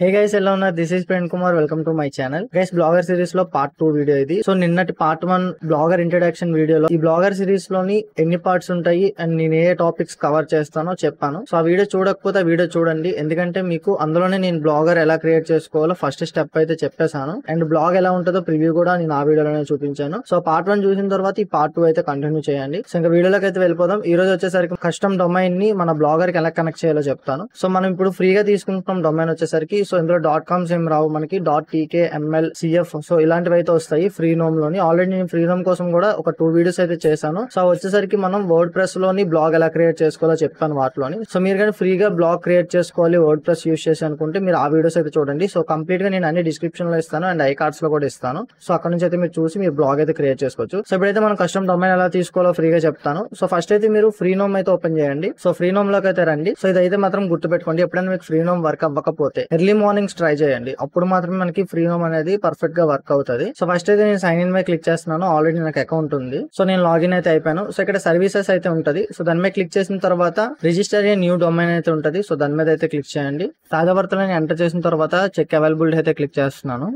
హే guys ఎలా ఉన్నారు this is Prem Kumar welcome to my channel guys blogger series లో part two video ఇది so నిన్నటి పార్ట్ వన్ బ్లాగర్ ఇంట్రొడక్షన్ వీడియోలో ఈ బ్లాగర్ సిరీస్ లోని ఎన్ని పార్ట్స్ ఉంటాయి అండ్ నేను ఏ టాపిక్స్ కవర్ చేస్తానో చెప్పాను సో ఆ వీడియో చూడకపోతే వీడియో చూడండి ఎందుకంటే మీకు అందులోనే నేను బ్లాగర్ ఎలా క్రియేట్ చేసుకోవాలో ఫస్ట్ స్టెప్ అయితే చెప్పేశాను అండ్ బ్లాగ్ ఎలా ఉంటుందో ప్రివ్యూ కూడా నేను ఆ వీడియోలోనే చూపించాను సో పార్ట్ వన్ చూసిన తర్వాత ఈ పార్ట్ టూ అయితే కంటిన్యూ చేయండి సో ఇంకా వీడియోలోకి అయితే వెళ్ళిపోదాం ఈ రోజు వచ్చేసరికి కస్టమ్ డొమైన్ ని మన బ్లాగర్ కి ఎలా కనెక్ట్ చేయాలో చెప్తాను సో మనం ఇప్పుడు ఫ్రీగా తీసుకుంటున్నాం డొమైన్ వచ్చేసరికి సో ఇందులో డాట్ కామ్స్ ఏం రావు మనకి dot TK ML CF so ఇలాంటివి అయితే వస్తాయి ఫ్రీ నోమ్ లోని ఆల్రెడీ నేను ఫ్రీ నోమ్ కోసం కూడా ఒక టూ వీడియోస్ అయితే చేశాను సో వచ్చేసరికి మనం వర్డ్ ప్రెస్ లోని బ్లాగ్ ఎలా క్రియేట్ చేసుకోవాలో చెప్పాను వాటిలోని సో మీరు కానీ ఫ్రీగా బ్లాగ్ క్రియేట్ చేసుకోవాలి వర్డ్ ప్రెస్ యూస్ చేసి అనుకుంటే మీరు ఆ వీడియోస్ అయితే చూడండి సో కంప్లీట్ గా నేను అన్ని డిస్క్రిప్షన్ లో ఇస్తాను అండ్ ఐ కార్డ్స్ లో కూడా ఇస్తాను సో అక్కడ నుంచి అయితే మీరు చూసి మీరు బ్లాగ్ అయితే క్రియేట్ చేసుకోవచ్చు సో ఇప్పుడైతే మనం కస్టమ్ డొమైన్ ఎలా తీసుకోవాలో ఫ్రీగా చెప్తాను సో ఫస్ట్ అయితే మీరు ఫ్రీ నోమ్ అయితే ఓపెన్ చేయండి సో ఫ్రీ నోమ్ లోకి అయితే రండి సో ఇదైతే మాత్రం గుర్తుపెట్టుకోండి ఎప్పుడైనా మీకు ఫ్రీ నోమ్ వర్క్ అవ్వకపోతే ఎర్లీ మార్నింగ్స్ ట్రై చేయండి అప్పుడు మాత్రమే మనకి ఫ్రీ హోమ్ అనేది పర్ఫెక్ట్ గా వర్క్ అవుతుంది సో ఫస్ట్ అయితే నేను సైన్ ఇన్ మీద క్లిక్ చేస్తున్నాను ఆల్రెడీ నాకు అకౌంట్ ఉంది సో నేను లాగిన్ అయితే అయిపోయాను సో ఇక్కడ సర్వీసెస్ అయితే ఉంటుంది సో దాని మీద క్లిక్ చేసిన తర్వాత రిజిస్టర్ ఏ న్యూ డొమైన్ అయితే ఉంటుంది సో దాని మీద అయితే క్లిక్ చేయండి తాజా వార్తలను ఎంటర్ చేసిన తర్వాత చెక్ అవైలబిలిటీ అయితే క్లిక్ చేస్తున్నాను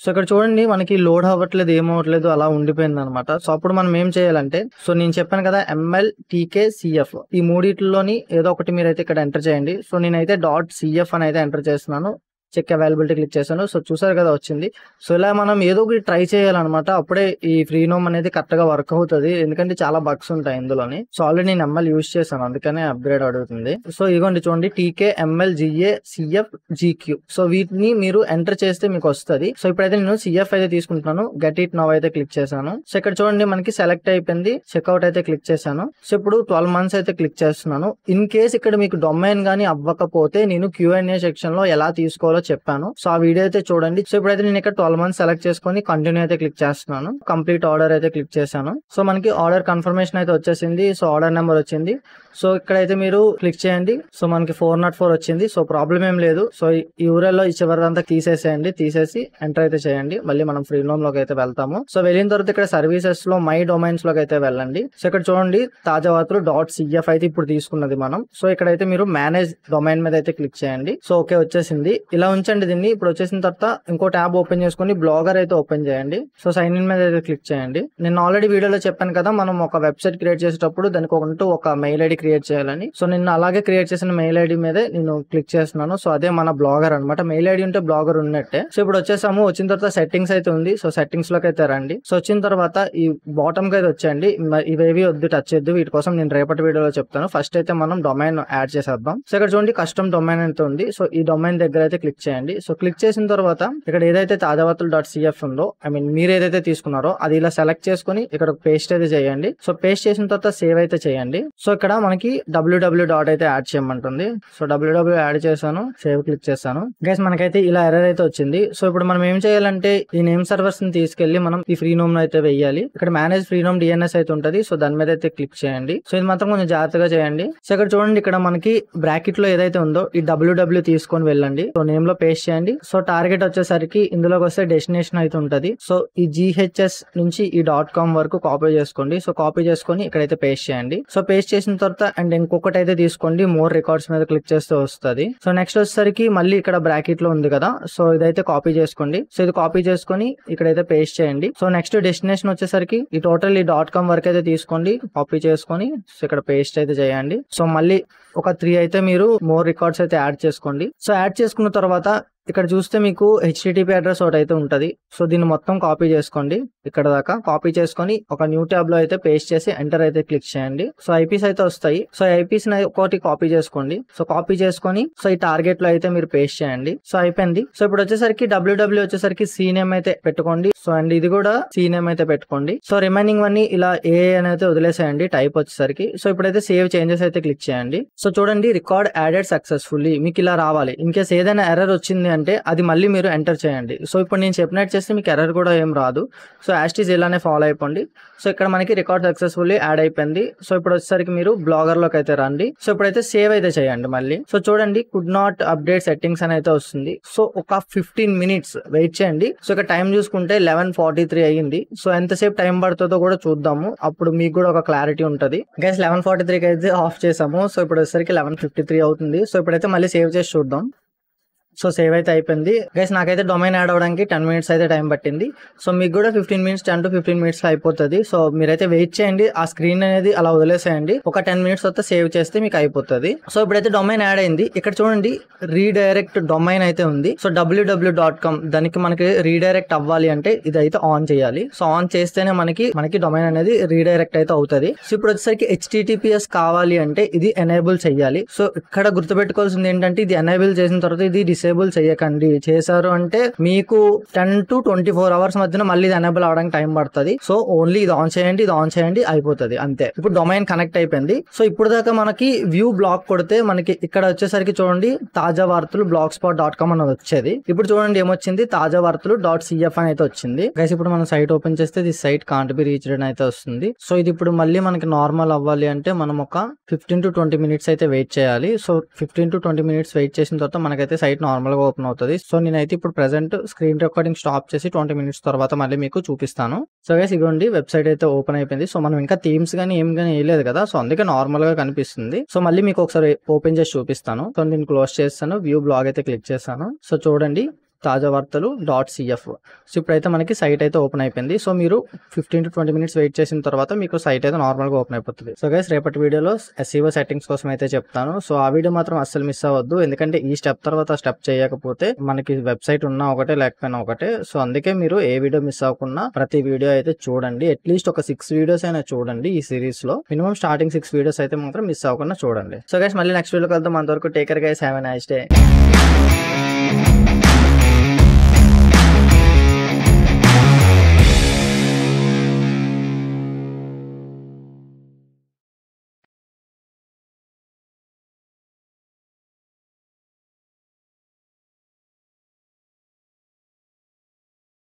సో ఇక్కడ చూడండి మనకి లోడ్ అవ్వట్లేదు ఏమవ్వట్లేదు అలా ఉండిపోయింది అనమాట సో అప్పుడు మనం ఏం చేయాలంటే సో నేను చెప్పాను కదా ఎంఎల్ టీకే సిఎఫ్ ఈ మూడిట్లోని ఏదో ఒకటి మీరైతే ఇక్కడ ఎంటర్ చేయండి సో నేనైతే డాట్ సిఎఫ్ అని అయితే ఎంటర్ చేస్తున్నాను చెక్ అవైలబిలిటీ క్లిక్ చేశాను సో చూసారు కదా వచ్చింది సో ఇలా మనం ఏదో ఒకటి ట్రై చేయాలన్నమాట అప్పుడే ఈ ఫ్రీ నోమ్ అనేది కరెక్ట్గా వర్క్ అవుతుంది ఎందుకంటే చాలా బగ్స్ ఉంటాయి ఇందులోని సో ఆల్రెడీ నేను ఎంఎల్ యూస్ చేశాను అందుకనే అప్గ్రేడ్ అడుగుతుంది సో ఇదిగోండి చూడండి TK ML GA CF GQ so వీటిని మీరు ఎంటర్ చేస్తే మీకు వస్తుంది సో ఇప్పుడైతే నేను సిఎఫ్ అయితే తీసుకుంటున్నాను గెట్ ఇట్ నవ్ అయితే క్లిక్ చేశాను సో ఇక్కడ చూడండి మనకి సెలెక్ట్ అయిపోయింది చెక్అౌట్ అయితే క్లిక్ చేశాను సో ఇప్పుడు ట్వెల్వ్ మంత్స్ అయితే క్లిక్ చేస్తున్నాను ఇన్ కేస్ ఇక్కడ మీకు డొమైన్ కానీ అవ్వకపోతే నేను క్యూఎన్ఏ సెక్షన్ లో ఎలా తీసుకోవాలో చెప్పాను సో ఆ వీడియో అయితే చూడండి సో ఇప్పుడైతే నేను ఇక్కడ ట్వెల్వ్ మంత్స్ సెలెక్ట్ చేసుకొని కంటిన్యూ అయితే క్లిక్ చేస్తున్నాను కంప్లీట్ ఆర్డర్ అయితే క్లిక్ చేశాను సో మనకి ఆర్డర్ కన్ఫర్మేషన్ అయితే వచ్చేసింది సో ఆర్డర్ నెంబర్ వచ్చింది సో ఇక్కడైతే మీరు క్లిక్ చేయండి సో మనకి ఫోర్ నాట్ ఫోర్ వచ్చింది సో ప్రాబ్లం ఏం లేదు సో ఈ ఊరల్లో ఈ అంతా తీసేసేయండి తీసేసి ఎంటర్ అయితే చేయండి మళ్ళీ మనం ఫ్రీడమ్ లోకి అయితే వెళ్తాము సో వెళ్ళిన తర్వాత ఇక్కడ సర్వీసెస్ లో మై డొమైన్స్ లోకి అయితే వెళ్ళండి సో ఇక్కడ చూడండి తాజా వార్తలు డాట్ సిఎఫ్ అయితే ఇప్పుడు తీసుకున్నది మనం సో ఇక్కడైతే మీరు మేనేజ్ డొమైన్ మీద అయితే క్లిక్ చేయండి సో ఓకే వచ్చేసింది ఇలా ఉంచండి దీన్ని ఇప్పుడు వచ్చేసిన తర్వాత ఇంకో ట్యాబ్ ఓపెన్ చేసుకుని బ్లాగర్ అయితే ఓపెన్ చేయండి సో సైన్ ఇన్ మీద అయితే క్లిక్ చేయండి నేను ఆల్రెడీ వీడియోలో చెప్పాను కదా మనం ఒక వెబ్సైట్ క్రియేట్ చేసేటప్పుడు దానికి ఒకటి ఒక మెయిల్ ఐడి క్రియేట్ చేయాలని సో నేను అలాగే క్రియేట్ చేసిన మెయిల్ ఐడి మీదే నేను క్లిక్ చేస్తున్నాను సో అదే మన బ్లాగర్ అనమాట మెయిల్ ఐడి ఉంటే బ్లాగర్ ఉన్నట్టే సో ఇప్పుడు వచ్చేసాము వచ్చిన తర్వాత సెట్టింగ్స్ అయితే ఉంది సో సెట్టింగ్స్ లోకి అయితే రండి సో వచ్చిన తర్వాత ఈ బాటమ్ కి అయితే వచ్చేయండి ఇవేవి వద్దు టచ్ వద్దు వీటి కోసం నేను రేపటి వీడియోలో చెప్తాను ఫస్ట్ అయితే మనం డొమైన్ యాడ్ చేసేద్దాం సో ఇక్కడ చూడండి కస్టమ్ డొమైన్ అయితే ఉంది సో ఈ డొమైన్ దగ్గర అయితే క్లిక్ చేయండి సో క్లిక్ చేసిన తర్వాత ఇక్కడ ఏదైతే తాజావతులు డాట్ సిఎఫ్ ఉందో ఐ మీన్ మీరు ఏదైతే తీసుకున్నారో అది ఇలా సెలెక్ట్ చేసుకుని ఇక్కడ పేస్ట్ అయితే చేయండి సో పేస్ట్ చేసిన తర్వాత సేవ్ అయితే చేయండి సో ఇక్కడ మనకి డబ్ల్యూడబ్ల్యూ డాట్ అయితే యాడ్ చేయమంటుంది సో డబ్ల్యూడబ్ల్యూ యాడ్ చేశాను సేవ్ క్లిక్ చేశాను గైస్ మనకైతే ఇలా ఎర్రర్ అయితే వచ్చింది సో ఇప్పుడు మనం ఏం చేయాలంటే ఈ నేమ్ సర్వర్స్ ని తీసుకెళ్లి మనం ఈ ఫ్రీ నోమ్ అయితే వెయ్యాలి ఇక్కడ మేనేజ్ ఫ్రీ నోమ్ డిఎన్ఎస్ అయితే ఉంటుంది సో దాని మీద అయితే క్లిక్ చేయండి సో ఇది మాత్రం కొంచెం జాగ్రత్తగా చేయండి సో ఇక్కడ చూడండి ఇక్కడ మనకి బ్రాకెట్ లో ఏదైతే ఉందో ఈ డబ్ల్యూడబ్ల్యూ తీసుకొని వెళ్ళండి సో నేమ్ లో లో పేస్ట్ చేయండి సో టార్గెట్ వచ్చేసరికి ఇందులోకి వస్తే డెస్టినేషన్ అయితే ఉంటుంది సో ఈ జిహెచ్ఎస్ నుంచి ఈ డాట్ కామ్ వరకు కాపీ చేసుకోండి సో కాపీ చేసుకొని ఇక్కడైతే పేస్ట్ చేయండి సో పేస్ట్ చేసిన తర్వాత అండ్ ఇంకొకటి అయితే తీసుకోండి మోర్ రికార్డ్స్ మీద క్లిక్ చేస్తే వస్తుంది సో నెక్స్ట్ వచ్చేసరికి మళ్ళీ ఇక్కడ బ్రాకెట్ లో ఉంది కదా సో ఇదైతే కాపీ చేసుకోండి సో ఇది కాపీ చేసుకొని ఇక్కడైతే పేస్ట్ చేయండి సో నెక్స్ట్ డెస్టినేషన్ వచ్చేసరికి ఈ టోటల్ ఈ డాట్ కామ్ వరకు అయితే తీసుకోండి కాపీ చేసుకొని సో ఇక్కడ పేస్ట్ అయితే చేయండి సో మళ్ళీ ఒక త్రీ అయితే మీరు మోర్ రికార్డ్స్ అయితే యాడ్ చేసుకోండి సో యాడ్ చేసుకున్న తర్వాత తర్వాత ఇక్కడ చూస్తే మీకు హెచ్డిటిపి అడ్రస్ ఒకటి అయితే ఉంటుంది సో దీన్ని మొత్తం కాపీ చేసుకోండి ఇక్కడ దాకా కాపీ చేసుకొని ఒక న్యూ ట్యాబ్ లో అయితే పేస్ట్ చేసి ఎంటర్ అయితే క్లిక్ చేయండి సో ఐపీస్ అయితే వస్తాయి సో ఐపీస్ ఒకటి కాపీ చేసుకోండి సో కాపీ చేసుకొని సో ఈ టార్గెట్ లో అయితే మీరు పేస్ట్ చేయండి సో అయిపోయింది సో ఇప్పుడు వచ్చేసరికి డబ్ల్యూడబ్ల్యూ వచ్చేసరికి సీ నేమ్ అయితే పెట్టుకోండి సో అండ్ ఇది కూడా సీ నేమ్ అయితే పెట్టుకోండి సో రిమైనింగ్ అన్ని ఇలా ఏ అని అయితే వదిలేసేయండి టైప్ వచ్చేసరికి సో ఇప్పుడైతే సేవ్ చేంజెస్ అయితే క్లిక్ చేయండి సో చూడండి రికార్డ్ యాడెడ్ సక్సెస్ఫుల్లీ మీకు ఇలా రావాలి ఇన్ కేసు ఏదైనా ఎర్రర్ వచ్చింది అంటే అది మళ్ళీ మీరు ఎంటర్ చేయండి సో ఇప్పుడు నేను చెప్పినట్టు చేస్తే మీకు ఎర్రర్ కూడా ఏం రాదు సో యాస్టీజ్ ఇలానే ఫాలో అయిపోండి సో ఇక్కడ మనకి రికార్డ్ సక్సెస్ఫుల్లీ యాడ్ అయిపోయింది సో ఇప్పుడు వచ్చేసరికి మీరు బ్లాగర్లోకి అయితే రండి సో ఇప్పుడైతే సేవ్ అయితే చేయండి మళ్ళీ సో చూడండి కుడ్ నాట్ అప్డేట్ సెట్టింగ్స్ అని అయితే వస్తుంది సో ఒక ఫిఫ్టీన్ మినిట్స్ వెయిట్ చేయండి సో ఇక్కడ టైం చూసుకుంటే లెవెన్ ఫార్టీ త్రీ అయ్యింది సో ఎంతసేపు టైం పడుతుందో కూడా చూద్దాము అప్పుడు మీకు కూడా ఒక క్లారిటీ ఉంటుంది గైస్ లెవెన్ ఫార్టీ త్రీకి అయితే ఆఫ్ చేసాము సో ఇప్పుడు వచ్చేసరికి లెవెన్ ఫిఫ్టీ త్రీ అవుతుంది సో ఇప్పుడైతే మళ్ళీ సేవ్ చేసి చూద్దాం సో సేవ్ అయితే అయిపోయింది గైస్ నాకైతే డొమైన్ యాడ్ అవడానికి టెన్ మినిట్స్ అయితే టైం పట్టింది సో మీకు కూడా fifteen minutes ten to fifteen minutes అయిపోతుంది సో మీరైతే వెయిట్ చేయండి ఆ స్క్రీన్ అనేది అలా వదిలేసేయండి ఒక టెన్ మినిట్స్ వస్తే సేవ్ చేస్తే మీకు అయిపోతుంది సో ఇప్పుడైతే డొమైన్ యాడ్ అయింది ఇక్కడ చూడండి రీడైరెక్ట్ డొమైన్ అయితే ఉంది సో డబ్ల్యూడబ్ల్యూ డాట్ కామ్ దానికి మనకి రీడైరెక్ట్ అవ్వాలి అంటే ఇదైతే ఆన్ చేయాలి సో ఆన్ చేస్తేనే మనకి మనకి డొమైన్ అనేది రీడైరెక్ట్ అయితే అవుతుంది సో ఇప్పుడు వచ్చేసరికి హెచ్టీటీపీఎస్ కావాలి అంటే ఇది ఎనేబుల్ చేయాలి సో ఇక్కడ గుర్తుపెట్టుకోవాల్సింది ఏంటంటే ఇది ఎనేబుల్ చేసిన తర్వాత ఇది డిసేబుల్ చేయకండి చేశారు అంటే మీకు ten to twenty four hours మధ్యన మళ్ళీ ఇది ఎనేబుల్ అవడానికి టైం పడుతుంది సో ఓన్లీ ఇది ఆన్ చేయండి ఇది ఆన్ చేయండి అయిపోతుంది అంతే ఇప్పుడు డొమైన్ కనెక్ట్ అయిపోయింది సో ఇప్పుడు దాకా మనకి వ్యూ బ్లాక్ కొడితే మనకి ఇక్కడ వచ్చేసరికి చూడండి తాజా వార్తలు బ్లాక్ స్పాట్ డాట్ కామ్ అని వచ్చేది ఇప్పుడు చూడండి ఏమొచ్చింది తాజా వార్తలు డాట్ సిఎఫ్ అని అయితే వచ్చింది గైస్ ఇప్పుడు మనం సైట్ ఓపెన్ చేస్తే ఇది సైట్ కాంట్ బి రీచ్డ్ అని అయితే వస్తుంది సో ఇది ఇప్పుడు మళ్ళీ మనకి నార్మల్ అవ్వాలి అంటే మనం ఒక ఫిఫ్టీన్ టు ట్వంటీ మినిట్స్ అయితే వెయిట్ చేయాలి so fifteen to twenty minutes wait చేసిన తర్వాత మనకైతే సైట్ నార్మల్గా ఓపెన్ అవుతుంది సో నేనైతే ఇప్పుడు ప్రెసెంట్ స్క్రీన్ రికార్డింగ్ స్టాప్ చేసి ట్వంటీ మినిట్స్ తర్వాత మళ్ళీ మీకు చూపిస్తాను సో గైస్ ఇగోండి వెబ్సైట్ అయితే ఓపెన్ అయిపోయింది సో మనం ఇంకా థీమ్స్ కానీ ఏం కానీ వేయలేదు కదా సో అందుకే నార్మల్గా కనిపిస్తుంది సో మళ్ళీ మీకు ఒకసారి ఓపెన్ చేసి చూపిస్తాను సో నేను క్లోజ్ చేస్తాను వ్యూ బ్లాగ్ అయితే క్లిక్ చేస్తాను సో చూడండి తాజా వార్తలు డాట్ సిఎఫ్ సో ఇప్పుడైతే మనకి సైట్ అయితే ఓపెన్ అయిపోయింది సో మీరు fifteen to twenty minutes wait చేసిన తర్వాత మీకు సైట్ అయితే నార్మల్గా ఓపెన్ అయిపోతుంది సో గైస్ రేపటి వీడియోలో ఎస్ఈఓ సెట్టింగ్స్ e కోసం అయితే చెప్తాను సో ఆ వీడియో మాత్రం అస్సలు మిస్ అవ్వద్దు ఎందుకంటే ఈ స్టెప్ తర్వాత స్టెప్ చేయకపోతే మనకి వెబ్సైట్ ఉన్నా ఒకటే లేకపోయినా ఒకటే సో అందుకే మీరు ఏ వీడియో మిస్ అవ్వకుండా ప్రతి వీడియో అయితే చూడండి అట్లీస్ట్ ఒక సిక్స్ వీడియోస్ అయినా చూడండి ఈ సిరీస్ లో మినిమం స్టార్టింగ్ సిక్స్ వీడియోస్ అయితే మాత్రం మిస్ అవ్వకుండా చూడండి సో గైస్ మళ్ళీ నెక్స్ట్ వీడియోకి వెళ్తాం అంతవరకు take care guys have a nice day